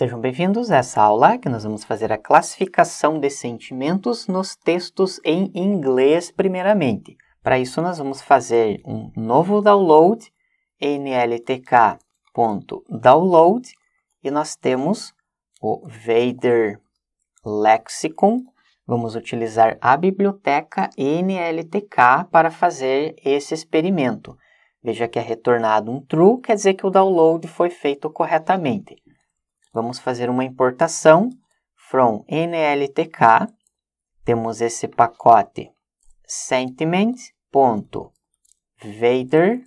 Sejam bem-vindos a essa aula que nós vamos fazer a classificação de sentimentos nos textos em inglês, primeiramente. Para isso, nós vamos fazer um novo download, nltk.download, e nós temos o Vader Lexicon. Vamos utilizar a biblioteca NLTK para fazer esse experimento. Veja que é retornado um true, quer dizer que o download foi feito corretamente. Vamos fazer uma importação from NLTK. Temos esse pacote sentiment.vader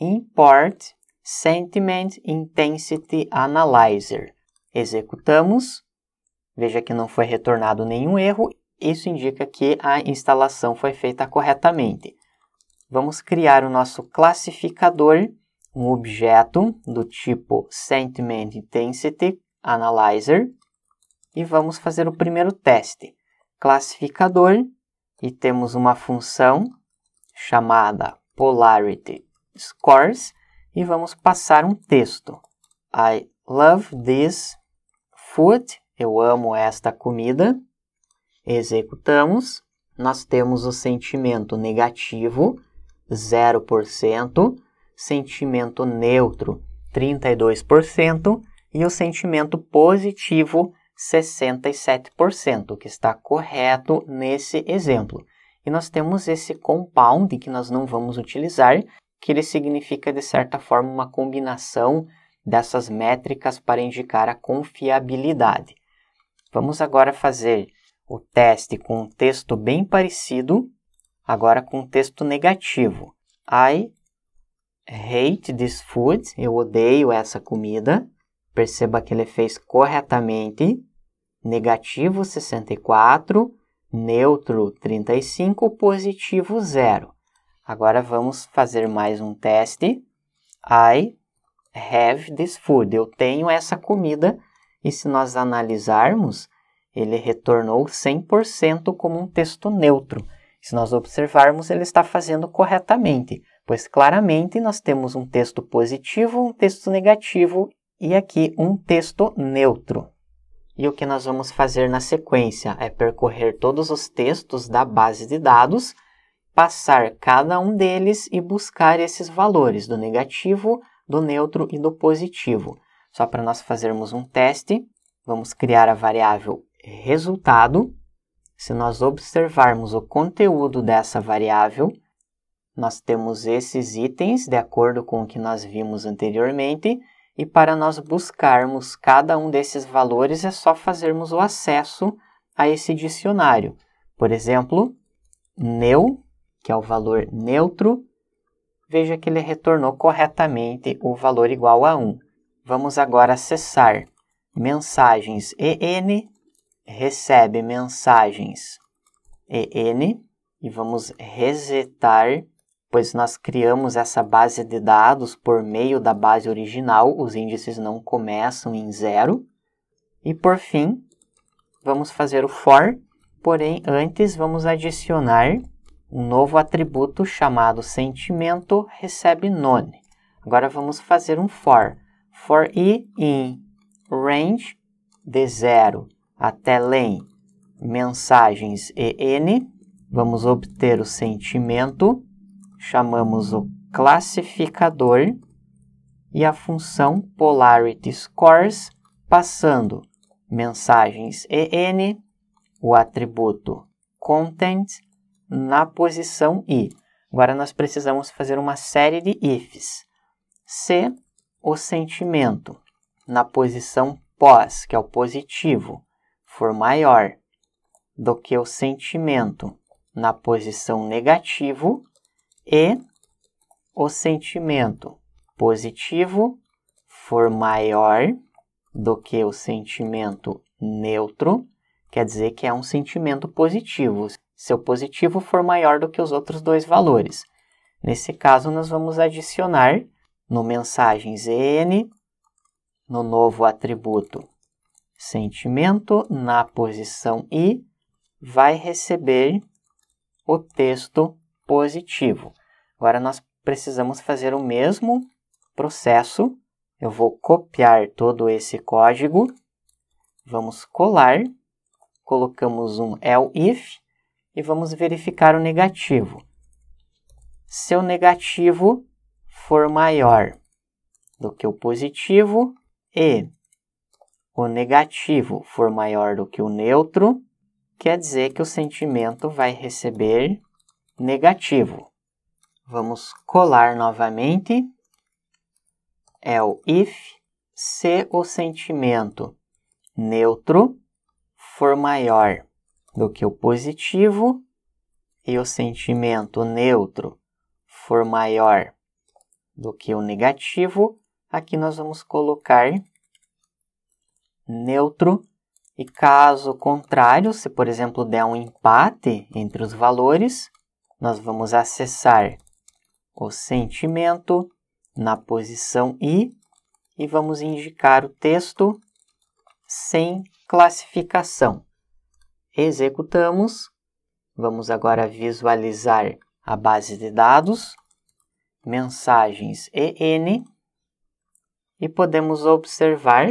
import sentiment intensity analyzer. Executamos. Veja que não foi retornado nenhum erro. Isso indica que a instalação foi feita corretamente. Vamos criar o nosso classificador um objeto do tipo Sentiment Intensity Analyzer e vamos fazer o primeiro teste. Classificador e temos uma função chamada Polarity Scores e vamos passar um texto. I love this food. Eu amo esta comida. Executamos. Nós temos o sentimento negativo, 0% sentimento neutro, 32%, e o sentimento positivo, 67%, que está correto nesse exemplo. E nós temos esse compound que nós não vamos utilizar, que ele significa, de certa forma, uma combinação dessas métricas para indicar a confiabilidade. Vamos agora fazer o teste com um texto bem parecido, agora com um texto negativo. I hate this food. Eu odeio essa comida. Perceba que ele fez corretamente. Negativo 64, neutro 35, positivo 0. Agora vamos fazer mais um teste. I have this food. Eu tenho essa comida. E se nós analisarmos, ele retornou 100% como um texto neutro. Se nós observarmos, ele está fazendo corretamente pois claramente nós temos um texto positivo, um texto negativo e aqui um texto neutro. E o que nós vamos fazer na sequência é percorrer todos os textos da base de dados, passar cada um deles e buscar esses valores do negativo, do neutro e do positivo. Só para nós fazermos um teste, vamos criar a variável resultado. Se nós observarmos o conteúdo dessa variável, nós temos esses itens, de acordo com o que nós vimos anteriormente, e para nós buscarmos cada um desses valores é só fazermos o acesso a esse dicionário. Por exemplo, neu, que é o valor neutro, veja que ele retornou corretamente o valor igual a 1. Vamos agora acessar mensagens en, recebe mensagens en, e vamos resetar pois nós criamos essa base de dados por meio da base original, os índices não começam em zero. E por fim, vamos fazer o for, porém antes vamos adicionar um novo atributo chamado sentimento recebe none. Agora vamos fazer um for. For i in range de 0 até len mensagens en, vamos obter o sentimento chamamos o classificador e a função polarity scores, passando mensagens en, o atributo content na posição i. Agora nós precisamos fazer uma série de ifs. se o sentimento na posição pós, que é o positivo, for maior do que o sentimento na posição negativo, e o sentimento positivo for maior do que o sentimento neutro, quer dizer que é um sentimento positivo. Se o positivo for maior do que os outros dois valores. Nesse caso, nós vamos adicionar no mensagens n, no novo atributo sentimento, na posição i, vai receber o texto positivo. Agora nós precisamos fazer o mesmo processo. Eu vou copiar todo esse código, vamos colar, colocamos um el if e vamos verificar o negativo. Se o negativo for maior do que o positivo e o negativo for maior do que o neutro, quer dizer que o sentimento vai receber negativo. Vamos colar novamente. É o if se o sentimento neutro for maior do que o positivo e o sentimento neutro for maior do que o negativo, aqui nós vamos colocar neutro e caso contrário, se por exemplo der um empate entre os valores, nós vamos acessar o sentimento na posição I e vamos indicar o texto sem classificação. Executamos. Vamos agora visualizar a base de dados, mensagens EN, e podemos observar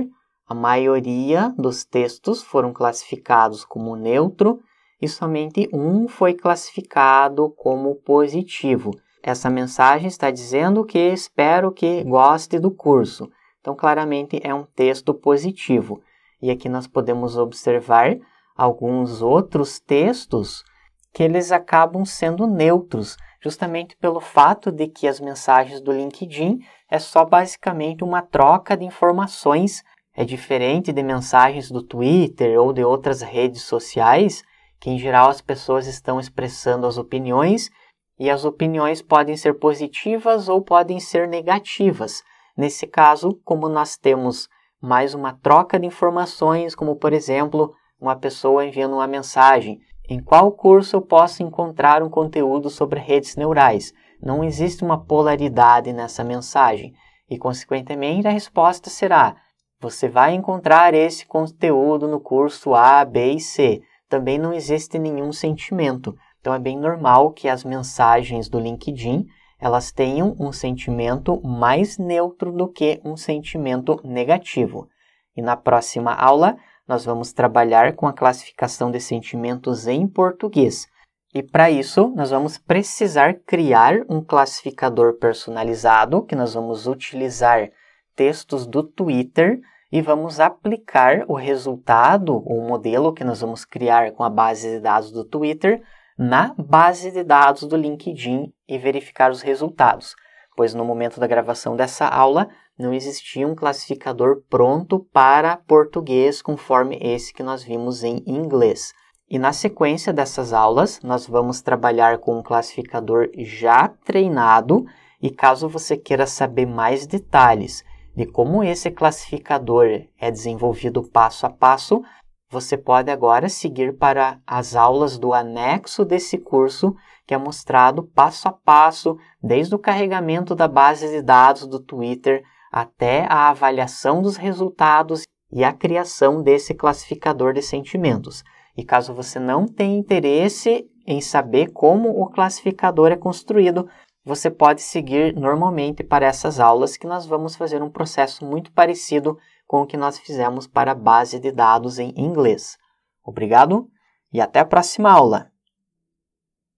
a maioria dos textos foram classificados como neutro, e somente um foi classificado como positivo. Essa mensagem está dizendo que espero que goste do curso. Então, claramente é um texto positivo. E aqui nós podemos observar alguns outros textos que eles acabam sendo neutros, justamente pelo fato de que as mensagens do LinkedIn é só basicamente uma troca de informações, é diferente de mensagens do Twitter ou de outras redes sociais que em geral as pessoas estão expressando as opiniões e as opiniões podem ser positivas ou podem ser negativas. Nesse caso, como nós temos mais uma troca de informações, como por exemplo, uma pessoa enviando uma mensagem: em qual curso eu posso encontrar um conteúdo sobre redes neurais? Não existe uma polaridade nessa mensagem e, consequentemente, a resposta será: você vai encontrar esse conteúdo no curso A, B e C também não existe nenhum sentimento. Então é bem normal que as mensagens do LinkedIn elas tenham um sentimento mais neutro do que um sentimento negativo. E na próxima aula nós vamos trabalhar com a classificação de sentimentos em português. E para isso, nós vamos precisar criar um classificador personalizado que nós vamos utilizar textos do Twitter e vamos aplicar o resultado, o modelo que nós vamos criar com a base de dados do Twitter, na base de dados do LinkedIn e verificar os resultados, pois no momento da gravação dessa aula não existia um classificador pronto para português conforme esse que nós vimos em inglês. E na sequência dessas aulas, nós vamos trabalhar com um classificador já treinado. E caso você queira saber mais detalhes de como esse classificador é desenvolvido passo a passo, você pode agora seguir para as aulas do anexo desse curso, que é mostrado passo a passo, desde o carregamento da base de dados do Twitter até a avaliação dos resultados e a criação desse classificador de sentimentos. E caso você não tenha interesse em saber como o classificador é construído, você pode seguir normalmente para essas aulas que nós vamos fazer um processo muito parecido com o que nós fizemos para a base de dados em inglês. Obrigado e até a próxima aula!